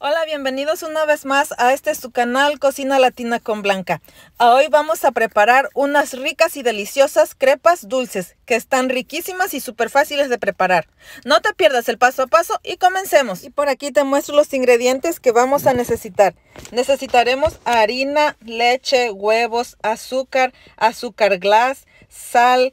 Hola, bienvenidos una vez más a este su canal Cocina Latina con Blanca. Hoy vamos a preparar unas ricas y deliciosas crepas dulces que están riquísimas y súper fáciles de preparar. No te pierdas el paso a paso y comencemos. Y por aquí te muestro los ingredientes que vamos a necesitar. Necesitaremos harina, leche, huevos, azúcar, azúcar glass, sal,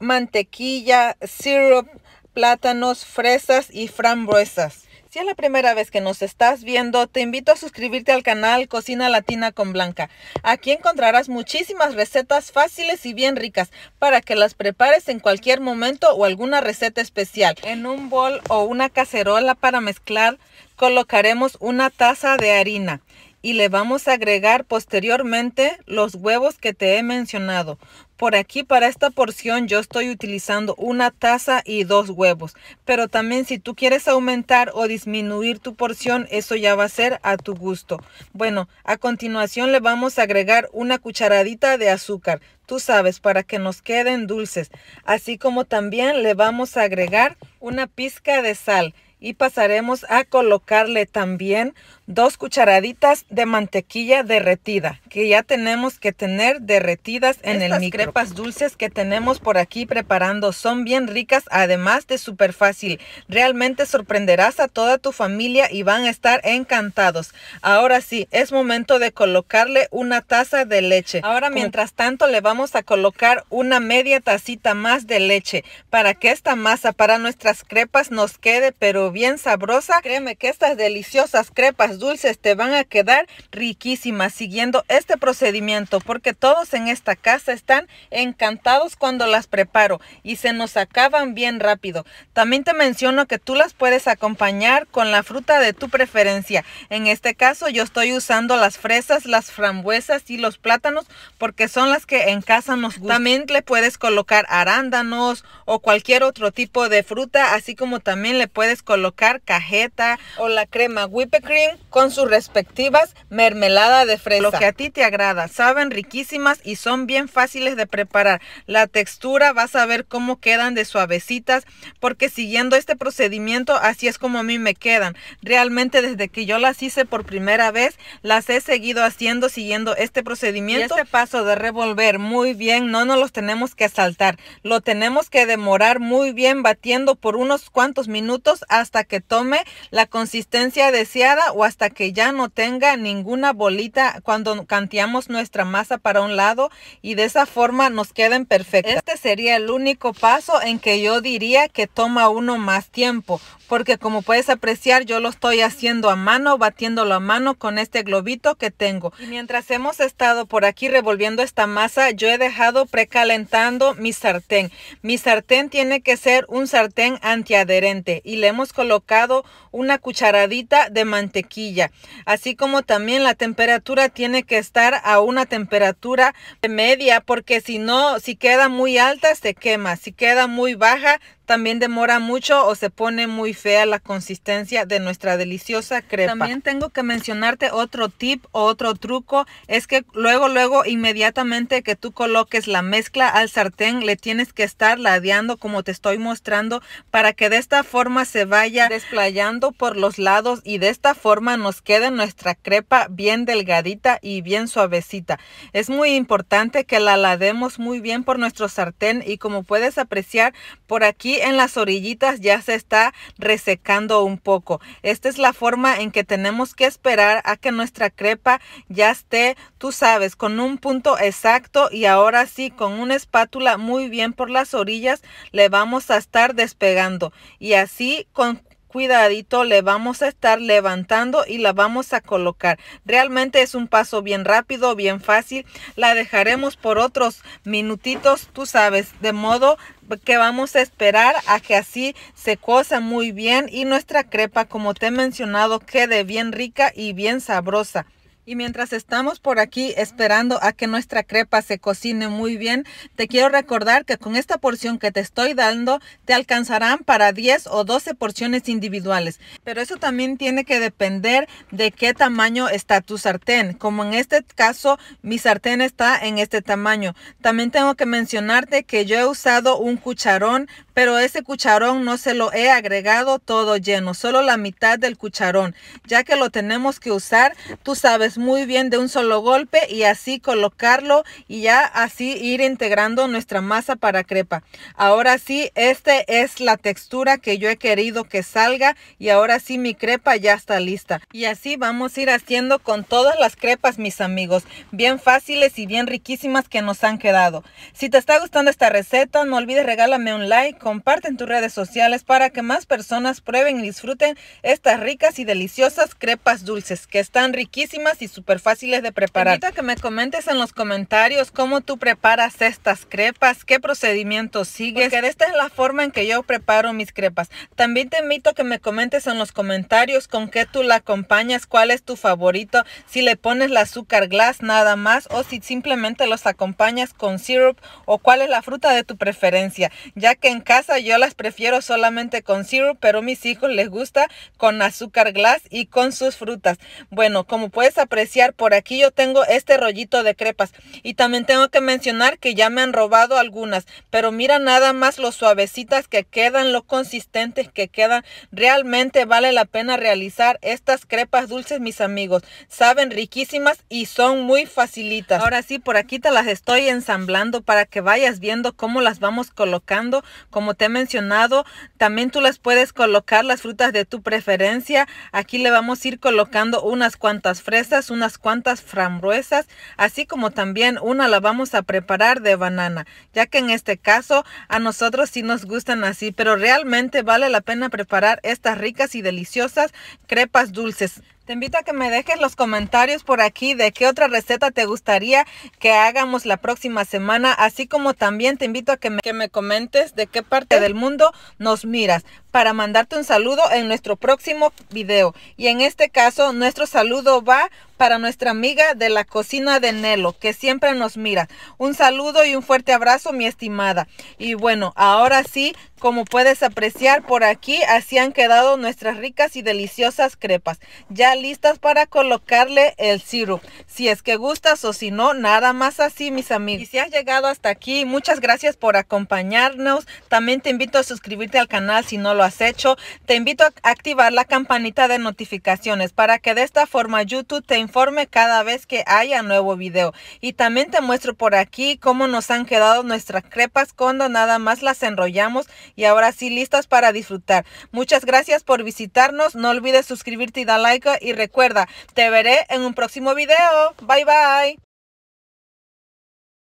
mantequilla, syrup, plátanos, fresas y frambuesas. Si es la primera vez que nos estás viendo, te invito a suscribirte al canal Cocina Latina con Blanca. Aquí encontrarás muchísimas recetas fáciles y bien ricas para que las prepares en cualquier momento o alguna receta especial. En un bol o una cacerola para mezclar, colocaremos una taza de harina y le vamos a agregar posteriormente los huevos que te he mencionado. Por aquí para esta porción yo estoy utilizando una taza y dos huevos, pero también si tú quieres aumentar o disminuir tu porción, eso ya va a ser a tu gusto. Bueno, a continuación le vamos a agregar una cucharadita de azúcar, tú sabes, para que nos queden dulces, así como también le vamos a agregar una pizca de sal y pasaremos a colocarle también dos cucharaditas de mantequilla derretida que ya tenemos que tener derretidas en el micro. crepas dulces que tenemos por aquí preparando son bien ricas además de súper fácil. Realmente sorprenderás a toda tu familia y van a estar encantados. Ahora sí, es momento de colocarle una taza de leche. Ahora mientras tanto le vamos a colocar una media tacita más de leche para que esta masa para nuestras crepas nos quede pero bien sabrosa. Créeme que estas deliciosas crepas dulces te van a quedar riquísimas siguiendo este procedimiento porque todos en esta casa están encantados cuando las preparo y se nos acaban bien rápido. También te menciono que tú las puedes acompañar con la fruta de tu preferencia. En este caso yo estoy usando las fresas, las frambuesas y los plátanos porque son las que en casa nos gustan. También le puedes colocar arándanos o cualquier otro tipo de fruta, así como también le puedes colocar colocar cajeta o la crema whipped cream con sus respectivas mermelada de fresa. Lo que a ti te agrada, saben riquísimas y son bien fáciles de preparar. La textura, vas a ver cómo quedan de suavecitas, porque siguiendo este procedimiento, así es como a mí me quedan. Realmente desde que yo las hice por primera vez, las he seguido haciendo siguiendo este procedimiento. este paso de revolver muy bien, no nos los tenemos que saltar, lo tenemos que demorar muy bien batiendo por unos cuantos minutos hasta que tome la consistencia deseada o hasta que ya no tenga ninguna bolita cuando canteamos nuestra masa para un lado y de esa forma nos queden perfectas. Este sería el único paso en que yo diría que toma uno más tiempo porque como puedes apreciar yo lo estoy haciendo a mano, batiéndolo a mano con este globito que tengo. mientras hemos estado por aquí revolviendo esta masa, yo he dejado precalentando mi sartén. Mi sartén tiene que ser un sartén antiadherente y le hemos colocado una cucharadita de mantequilla, así como también la temperatura tiene que estar a una temperatura media porque si no, si queda muy alta se quema, si queda muy baja también demora mucho o se pone muy fea la consistencia de nuestra deliciosa crepa. También tengo que mencionarte otro tip o otro truco, es que luego, luego, inmediatamente que tú coloques la mezcla al sartén, le tienes que estar ladeando como te estoy mostrando para que de esta forma se vaya desplayando por los lados y de esta forma nos quede nuestra crepa bien delgadita y bien suavecita. Es muy importante que la lademos muy bien por nuestro sartén y como puedes apreciar por aquí en las orillitas ya se está resecando un poco. Esta es la forma en que tenemos que esperar a que nuestra crepa ya esté, tú sabes, con un punto exacto y ahora sí con una espátula muy bien por las orillas le vamos a estar despegando y así con cuidadito le vamos a estar levantando y la vamos a colocar. Realmente es un paso bien rápido, bien fácil. La dejaremos por otros minutitos, tú sabes, de modo que vamos a esperar a que así se cosa muy bien y nuestra crepa, como te he mencionado, quede bien rica y bien sabrosa. Y mientras estamos por aquí esperando a que nuestra crepa se cocine muy bien, te quiero recordar que con esta porción que te estoy dando te alcanzarán para 10 o 12 porciones individuales. Pero eso también tiene que depender de qué tamaño está tu sartén. Como en este caso, mi sartén está en este tamaño. También tengo que mencionarte que yo he usado un cucharón, pero ese cucharón no se lo he agregado todo lleno, solo la mitad del cucharón. Ya que lo tenemos que usar, tú sabes pues, muy bien de un solo golpe y así colocarlo y ya así ir integrando nuestra masa para crepa. Ahora sí, esta es la textura que yo he querido que salga y ahora sí mi crepa ya está lista. Y así vamos a ir haciendo con todas las crepas, mis amigos, bien fáciles y bien riquísimas que nos han quedado. Si te está gustando esta receta, no olvides regálame un like, comparte en tus redes sociales para que más personas prueben y disfruten estas ricas y deliciosas crepas dulces que están riquísimas y súper fáciles de preparar. Te invito a que me comentes en los comentarios cómo tú preparas estas crepas, qué procedimiento sigues, porque esta es la forma en que yo preparo mis crepas. También te invito a que me comentes en los comentarios con qué tú las acompañas, cuál es tu favorito, si le pones la azúcar glass nada más o si simplemente los acompañas con syrup o cuál es la fruta de tu preferencia, ya que en casa yo las prefiero solamente con syrup, pero mis hijos les gusta con azúcar glass y con sus frutas. Bueno, como puedes aprender por aquí yo tengo este rollito de crepas. Y también tengo que mencionar que ya me han robado algunas, pero mira nada más lo suavecitas que quedan, lo consistentes que quedan. Realmente vale la pena realizar estas crepas dulces, mis amigos. Saben riquísimas y son muy facilitas. Ahora sí, por aquí te las estoy ensamblando para que vayas viendo cómo las vamos colocando. Como te he mencionado, también tú las puedes colocar las frutas de tu preferencia. Aquí le vamos a ir colocando unas cuantas fresas unas cuantas frambuesas, así como también una la vamos a preparar de banana, ya que en este caso a nosotros sí nos gustan así, pero realmente vale la pena preparar estas ricas y deliciosas crepas dulces. Te invito a que me dejes los comentarios por aquí de qué otra receta te gustaría que hagamos la próxima semana, así como también te invito a que me, que me comentes de qué parte del mundo nos miras para mandarte un saludo en nuestro próximo video. Y en este caso, nuestro saludo va para nuestra amiga de la cocina de Nelo, que siempre nos mira. Un saludo y un fuerte abrazo, mi estimada. Y bueno, ahora sí, como puedes apreciar por aquí, así han quedado nuestras ricas y deliciosas crepas, ya listas para colocarle el syrup Si es que gustas o si no, nada más así, mis amigos. Y si has llegado hasta aquí, muchas gracias por acompañarnos. También te invito a suscribirte al canal si no lo has hecho, te invito a activar la campanita de notificaciones para que de esta forma YouTube te informe cada vez que haya nuevo video. Y también te muestro por aquí cómo nos han quedado nuestras crepas cuando nada más las enrollamos y ahora sí listas para disfrutar. Muchas gracias por visitarnos. No olvides suscribirte y dar like y recuerda, te veré en un próximo video. Bye bye.